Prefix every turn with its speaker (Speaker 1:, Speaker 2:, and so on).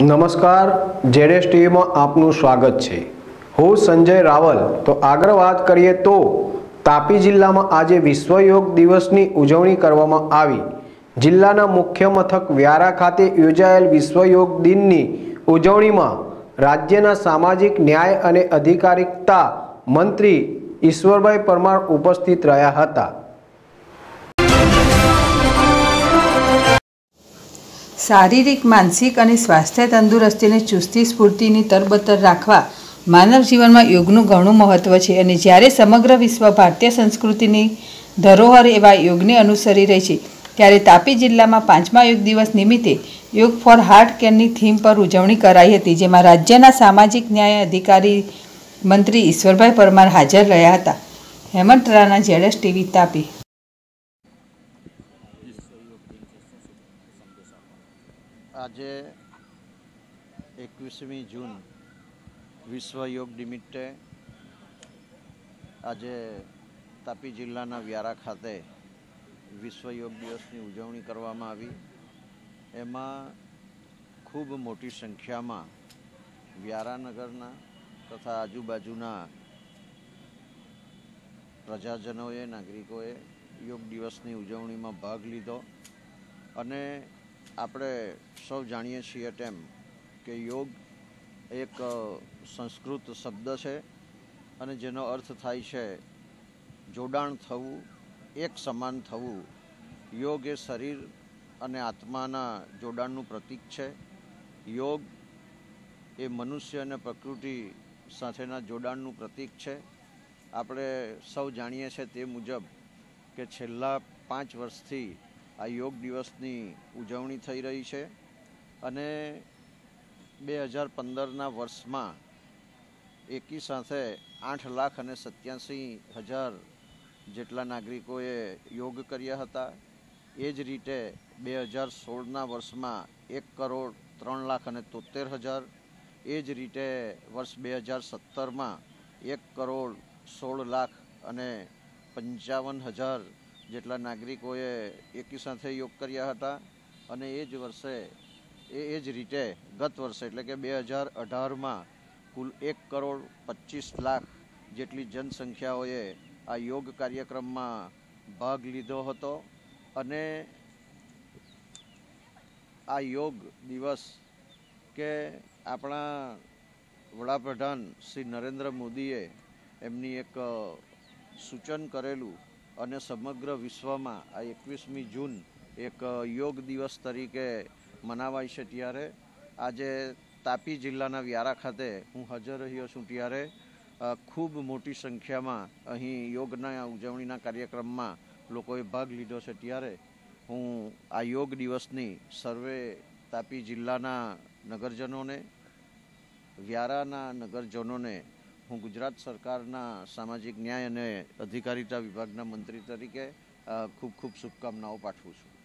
Speaker 1: નમસ્કાર જેડેસ ટીવીમાં આપનું સ્વાગત છે હું સંજય રાવલ તો આગળ વાત કરીએ તો તાપી જિલ્લામાં આજે વિશ્વ યોગ દિવસની ઉજવણી કરવામાં આવી જિલ્લાના મુખ્ય મથક વ્યારા ખાતે યોજાયેલ વિશ્વ યોગ દિનની ઉજવણીમાં રાજ્યના સામાજિક ન્યાય અને અધિકારિકતા મંત્રી ઈશ્વરભાઈ પરમાર ઉપસ્થિત રહ્યા હતા
Speaker 2: શારીરિક માનસિક અને સ્વાસ્થ્ય તંદુરસ્તીને ચુસ્તી સ્ફૂર્તિની તરબતર રાખવા માનવ જીવનમાં યોગનું ઘણું મહત્ત્વ છે અને જ્યારે સમગ્ર વિશ્વ ભારતીય સંસ્કૃતિની ધરોહર એવા યોગને અનુસરી રહી છે ત્યારે તાપી જિલ્લામાં પાંચમા યોગ દિવસ નિમિત્તે યોગ ફોર હાર્ટ કેરની થીમ પર ઉજવણી કરાઈ હતી જેમાં રાજ્યના સામાજિક ન્યાય અધિકારી મંત્રી ઈશ્વરભાઈ પરમાર હાજર રહ્યા હતા હેમંત રાણા જેડેશ ટીવી તાપી
Speaker 3: આજે એકવીસમી જૂન વિશ્વ યોગ નિમિત્તે આજે તાપી જિલ્લાના વ્યારા ખાતે વિશ્વ યોગ દિવસની ઉજવણી કરવામાં આવી એમાં ખૂબ મોટી સંખ્યામાં વ્યારાનગરના તથા આજુબાજુના પ્રજાજનોએ નાગરિકોએ યોગ દિવસની ઉજવણીમાં ભાગ લીધો અને આપણે સૌ જાણીએ છીએ તેમ કે યોગ એક સંસ્કૃત શબ્દ છે અને જેનો અર્થ થાય છે જોડાણ થવું એક સમાન થવું યોગ એ શરીર અને આત્માના જોડાણનું પ્રતીક છે યોગ એ મનુષ્ય અને પ્રકૃતિ સાથેના જોડાણનું પ્રતીક છે આપણે સૌ જાણીએ છીએ તે મુજબ કે છેલ્લા પાંચ વર્ષથી આ યોગ દિવસની ઉજવણી થઈ રહી છે અને બે હજાર પંદરના વર્ષમાં એકી સાથે આઠ લાખ અને સત્યાસી હજાર જેટલા નાગરિકોએ યોગ કર્યા હતા એ જ રીતે બે હજાર સોળના વર્ષમાં એક કરોડ ત્રણ લાખ અને તોતેર હજાર એ જ રીતે વર્ષ બે હજાર સત્તરમાં એક કરોડ સોળ લાખ અને પંચાવન હજાર જેટલા નાગરિકોએ એકી સાથે યોગ કર્યા હતા અને એ જ વર્ષે એ એ જ રીતે ગત વર્ષે એટલે કે બે હજાર અઢારમાં કુલ એક કરોડ પચીસ લાખ જેટલી જનસંખ્યાઓએ આ યોગ કાર્યક્રમમાં ભાગ લીધો હતો અને આ યોગ દિવસ કે આપણા વડાપ્રધાન શ્રી નરેન્દ્ર મોદીએ એમની એક સૂચન કરેલું અને સમગ્ર વિશ્વમાં આ એકવીસમી જૂન એક યોગ દિવસ તરીકે મનાવાય છે ત્યારે આજે તાપી જિલ્લાના વ્યારા ખાતે હું હાજર રહ્યો છું ત્યારે ખૂબ મોટી સંખ્યામાં અહીં યોગના ઉજવણીના કાર્યક્રમમાં લોકોએ ભાગ લીધો છે ત્યારે હું આ યોગ દિવસની સર્વે તાપી જિલ્લાના નગરજનોને વ્યારાના નગરજનોને હું ગુજરાત સરકારના સામાજિક ન્યાય અને અધિકારીતા વિભાગના મંત્રી તરીકે ખૂબ ખૂબ શુભકામનાઓ પાઠવું છું